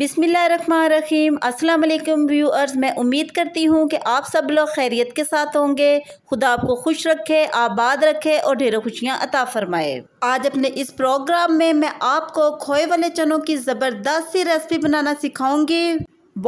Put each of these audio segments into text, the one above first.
बिसमीम अस्सलाम व्यूअर्स मैं उम्मीद करती हूँ कि आप सब लोग खैरियत के साथ होंगे खुदा आपको खुश रखे आबाद रखे और ढेरों खुशियाँ अता फरमाए आज अपने इस प्रोग्राम में मैं आपको खोए वाले चनों की ज़बरदस्त सी रेसिपी बनाना सिखाऊंगी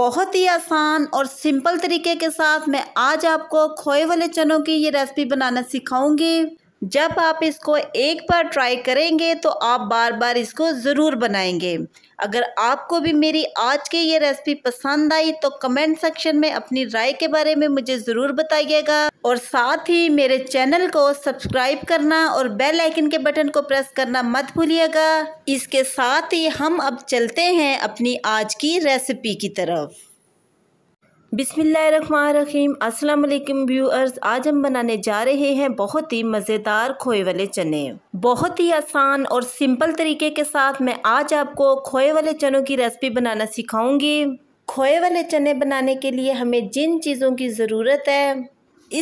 बहुत ही आसान और सिंपल तरीके के साथ मैं आज आपको खोए वाले चनों की ये रेसिपी बनाना सिखाऊंगी जब आप इसको एक बार ट्राई करेंगे तो आप बार बार इसको ज़रूर बनाएंगे अगर आपको भी मेरी आज की ये रेसिपी पसंद आई तो कमेंट सेक्शन में अपनी राय के बारे में मुझे ज़रूर बताइएगा और साथ ही मेरे चैनल को सब्सक्राइब करना और बेल आइकन के बटन को प्रेस करना मत भूलिएगा इसके साथ ही हम अब चलते हैं अपनी आज की रेसिपी की तरफ बिसमीम असलम व्यूअर्स आज हम बनाने जा रहे हैं बहुत ही मज़ेदार खोए वाले चने बहुत ही आसान और सिंपल तरीके के साथ मैं आज आपको खोए वाले चनों की रेसिपी बनाना सिखाऊंगी खोए वाले चने बनाने के लिए हमें जिन चीज़ों की ज़रूरत है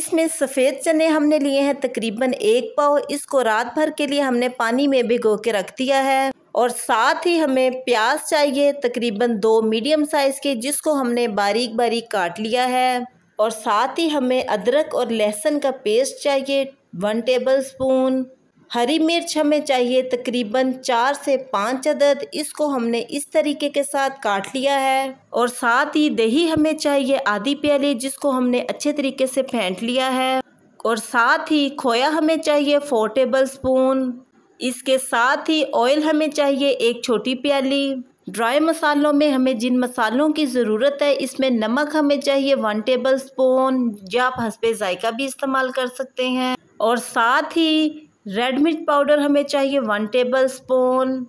इसमें सफ़ेद चने हमने लिए हैं तकरीबन एक पाव इसको रात भर के लिए हमने पानी में भिगो के रख दिया है और साथ ही हमें प्याज चाहिए तकरीबन दो मीडियम साइज़ के जिसको हमने बारीक बारीक काट लिया है और साथ ही हमें अदरक और लहसुन का पेस्ट चाहिए वन टेबल स्पून हरी मिर्च हमें चाहिए तकरीबन चार से पाँच अदद इसको हमने इस तरीके के साथ काट लिया है और साथ ही दही हमें चाहिए आधी प्याली जिसको हमने अच्छे तरीके से फेंट लिया है और साथ ही खोया हमें चाहिए फोर टेबल स्पून इसके साथ ही ऑयल हमें चाहिए एक छोटी प्याली ड्राई मसालों में हमें जिन मसालों की ज़रूरत है इसमें नमक हमें चाहिए वन टेबल स्पून या आप हंसपे जायका भी इस्तेमाल कर सकते हैं और साथ ही रेड मिर्च पाउडर हमें चाहिए वन टेबल स्पून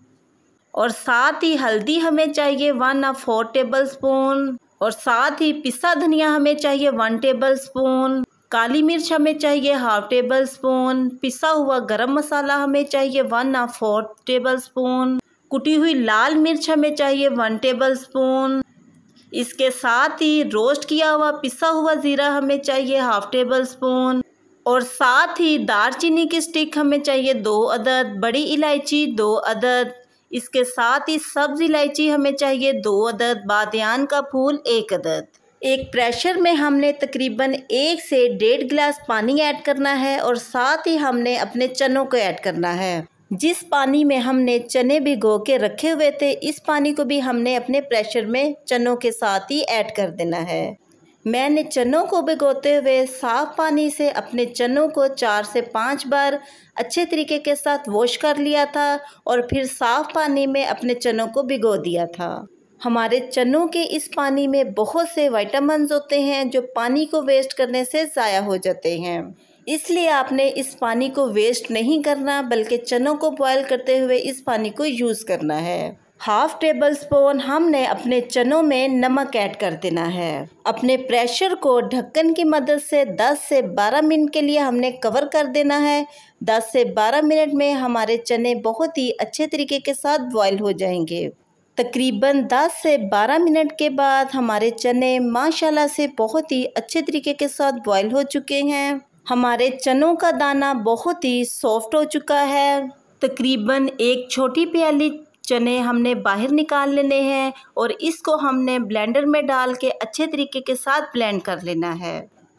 और साथ ही हल्दी हमें चाहिए वन और फोर टेबल स्पून और साथ ही पिसा धनिया हमें चाहिए वन टेबल स्पून काली मिर्च हमें चाहिए हाफ टेबल स्पून पिसा हुआ गरम मसाला हमें चाहिए वन और फोर्थ टेबल स्पून कुटी हुई लाल मिर्च हमें चाहिए वन टेबल स्पून इसके साथ ही रोस्ट किया हुआ पिसा हुआ ज़ीरा हमें चाहिए हाफ टेबल स्पून और साथ ही दारचीनी की स्टिक हमें चाहिए दो अदद बड़ी इलायची दो अदद इसके साथ ही सब्ज़ इलायची हमें चाहिए दो अदद बादन का फूल एक अदद एक प्रेशर में हमने तकरीबन एक से डेढ़ गिलास पानी ऐड करना है और साथ ही हमने अपने चनों को ऐड करना है जिस पानी में हमने चने भिगो के रखे हुए थे इस पानी को भी हमने अपने प्रेशर में चनों के साथ ही ऐड कर देना है मैंने चनों को भिगोते हुए साफ पानी से अपने चनों को चार से पाँच बार अच्छे तरीके के साथ वॉश कर लिया था और फिर साफ पानी में अपने चनों को भिगो दिया था हमारे चनों के इस पानी में बहुत से वाइटामिन होते हैं जो पानी को वेस्ट करने से ज़ाया हो जाते हैं इसलिए आपने इस पानी को वेस्ट नहीं करना बल्कि चनों को बॉयल करते हुए इस पानी को यूज़ करना है हाफ टेबल स्पून हमने अपने चनों में नमक ऐड कर देना है अपने प्रेशर को ढक्कन की मदद से 10 से 12 मिनट के लिए हमने कवर कर देना है 10 से 12 मिनट में हमारे चने बहुत ही अच्छे तरीके के साथ बॉयल हो जाएंगे तकरीबन 10 से 12 मिनट के बाद हमारे चने माशाल्लाह से बहुत ही अच्छे तरीके के साथ बॉयल हो चुके हैं हमारे चनों का दाना बहुत ही सॉफ्ट हो चुका है तकरीबन एक छोटी प्याली चने हमने बाहर निकाल लेने हैं और इसको हमने ब्लेंडर में डाल के अच्छे तरीके के साथ ब्लेंड कर लेना है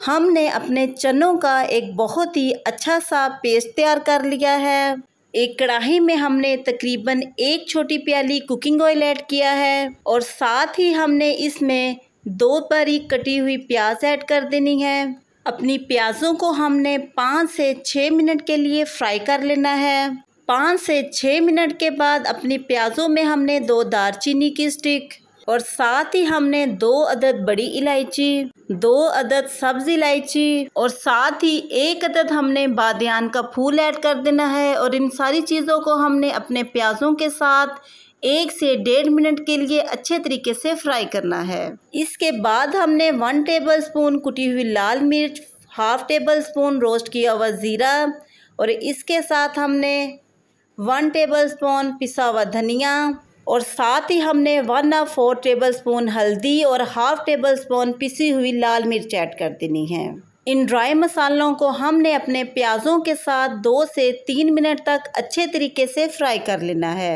हमने अपने चनों का एक बहुत ही अच्छा सा पेस्ट तैयार कर लिया है एक कढ़ाई में हमने तकरीबन एक छोटी प्याली कुकिंग ऑयल ऐड किया है और साथ ही हमने इसमें दो बारी कटी हुई प्याज ऐड कर देनी है अपनी प्याज़ों को हमने पाँच से छः मिनट के लिए फ्राई कर लेना है पाँच से छः मिनट के बाद अपनी प्याज़ों में हमने दो दारचीनी की स्टिक और साथ ही हमने दो अदद बड़ी इलायची दो अदद सब्ज इलायची और साथ ही एक अदद हमने बादन का फूल ऐड कर देना है और इन सारी चीज़ों को हमने अपने प्याज़ों के साथ एक से डेढ़ मिनट के लिए अच्छे तरीके से फ्राई करना है इसके बाद हमने वन टेबल स्पून कुटी हुई लाल मिर्च हाफ टेबल स्पून रोस्ट किया हुआ ज़ीरा और इसके साथ हमने वन टेबल स्पून पिसा हुआ धनिया और साथ ही हमने वन और फोर टेबल स्पून हल्दी और हाफ टेबल स्पून पिसी हुई लाल मिर्च ऐड कर देनी है इन ड्राई मसालों को हमने अपने प्याज़ों के साथ दो से तीन मिनट तक अच्छे तरीके से फ्राई कर लेना है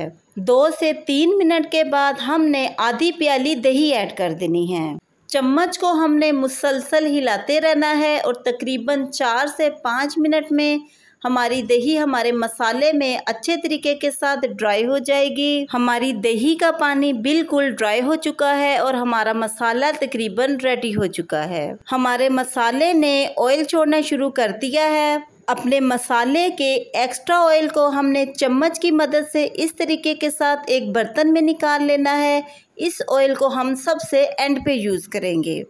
दो से तीन मिनट के बाद हमने आधी प्याली दही ऐड कर देनी है चम्मच को हमने मुसलसल हिलाते रहना है और तकरीबन चार से पाँच मिनट में हमारी दही हमारे मसाले में अच्छे तरीके के साथ ड्राई हो जाएगी हमारी दही का पानी बिल्कुल ड्राई हो चुका है और हमारा मसाला तकरीबन रेडी हो चुका है हमारे मसाले ने ऑयल छोड़ना शुरू कर दिया है अपने मसाले के एक्स्ट्रा ऑयल को हमने चम्मच की मदद से इस तरीके के साथ एक बर्तन में निकाल लेना है इस ऑयल को हम सबसे एंड पे यूज़ करेंगे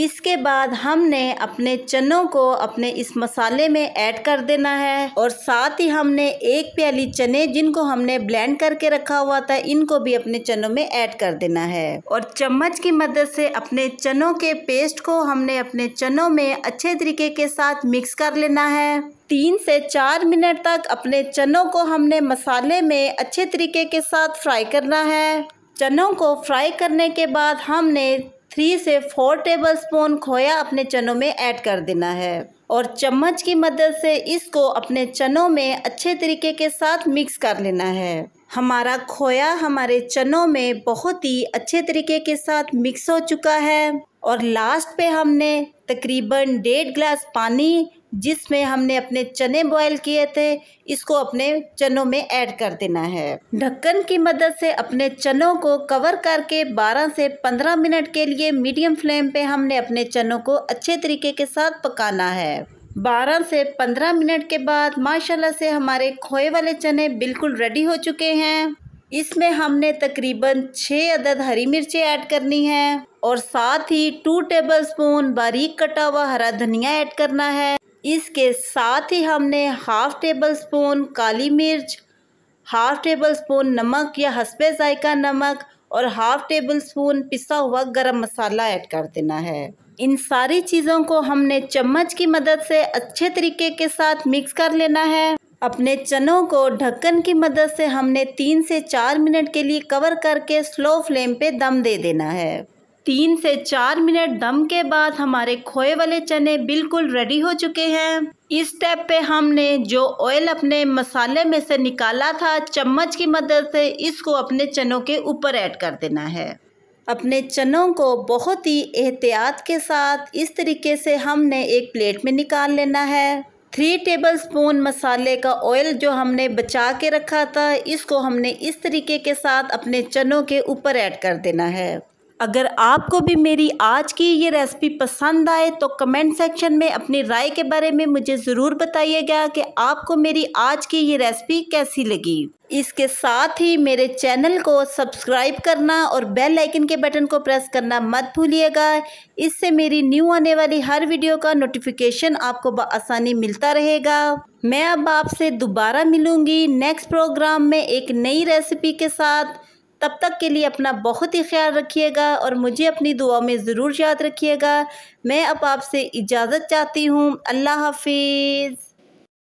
इसके बाद हमने अपने चनों को अपने इस मसाले में ऐड कर देना है और साथ ही हमने एक प्याली चने जिनको हमने ब्लेंड करके रखा हुआ था इनको भी अपने चनों में ऐड कर देना है और चम्मच की मदद से अपने चनों के पेस्ट को हमने अपने चनों में अच्छे तरीके के साथ मिक्स कर लेना है तीन से चार मिनट तक अपने चनों को हमने मसाले में अच्छे तरीके के साथ फ्राई करना है चनों को फ्राई करने के बाद हमने थ्री से फोर टेबल स्पून खोया अपने चनों में ऐड कर देना है और चम्मच की मदद से इसको अपने चनों में अच्छे तरीके के साथ मिक्स कर लेना है हमारा खोया हमारे चनों में बहुत ही अच्छे तरीके के साथ मिक्स हो चुका है और लास्ट पे हमने तकरीबन डेढ़ ग्लास पानी जिसमें हमने अपने चने बॉईल किए थे इसको अपने चनों में ऐड कर देना है ढक्कन की मदद से अपने चनों को कवर करके 12 से 15 मिनट के लिए मीडियम फ्लेम पे हमने अपने चनों को अच्छे तरीके के साथ पकाना है 12 से 15 मिनट के बाद माशाल्लाह से हमारे खोए वाले चने बिल्कुल रेडी हो चुके हैं इसमें हमने तकरीबन छः अदद हरी मिर्चें ऐड करनी है और साथ ही टू टेबल स्पून बारीक कटा हुआ हरा धनिया ऐड करना है इसके साथ ही हमने हाफ टेबल स्पून काली मिर्च हाफ टेबल स्पून नमक या हसबे जायका नमक और हाफ टेबल स्पून पिसा हुआ गरम मसाला ऐड कर देना है इन सारी चीज़ों को हमने चम्मच की मदद से अच्छे तरीके के साथ मिक्स कर लेना है अपने चनों को ढक्कन की मदद से हमने तीन से चार मिनट के लिए कवर करके स्लो फ्लेम पे दम दे देना है तीन से चार मिनट दम के बाद हमारे खोए वाले चने बिल्कुल रेडी हो चुके हैं इस स्टेप पे हमने जो ऑयल अपने मसाले में से निकाला था चम्मच की मदद से इसको अपने चनों के ऊपर ऐड कर देना है अपने चनों को बहुत ही एहतियात के साथ इस तरीके से हमने एक प्लेट में निकाल लेना है थ्री टेबल स्पून मसाले का ऑयल जो हमने बचा के रखा था इसको हमने इस तरीके के साथ अपने चनों के ऊपर ऐड कर देना है अगर आपको भी मेरी आज की ये रेसिपी पसंद आए तो कमेंट सेक्शन में अपनी राय के बारे में मुझे ज़रूर बताइएगा कि आपको मेरी आज की ये रेसिपी कैसी लगी इसके साथ ही मेरे चैनल को सब्सक्राइब करना और बेल आइकन के बटन को प्रेस करना मत भूलिएगा इससे मेरी न्यू आने वाली हर वीडियो का नोटिफिकेशन आपको आसानी मिलता रहेगा मैं अब आपसे दोबारा मिलूंगी नेक्स्ट प्रोग्राम में एक नई रेसिपी के साथ तब तक के लिए अपना बहुत ही ख्याल रखिएगा और मुझे अपनी दुआ में ज़रूर याद रखिएगा मैं अब आपसे इजाज़त चाहती हूँ अल्लाह हाफिज़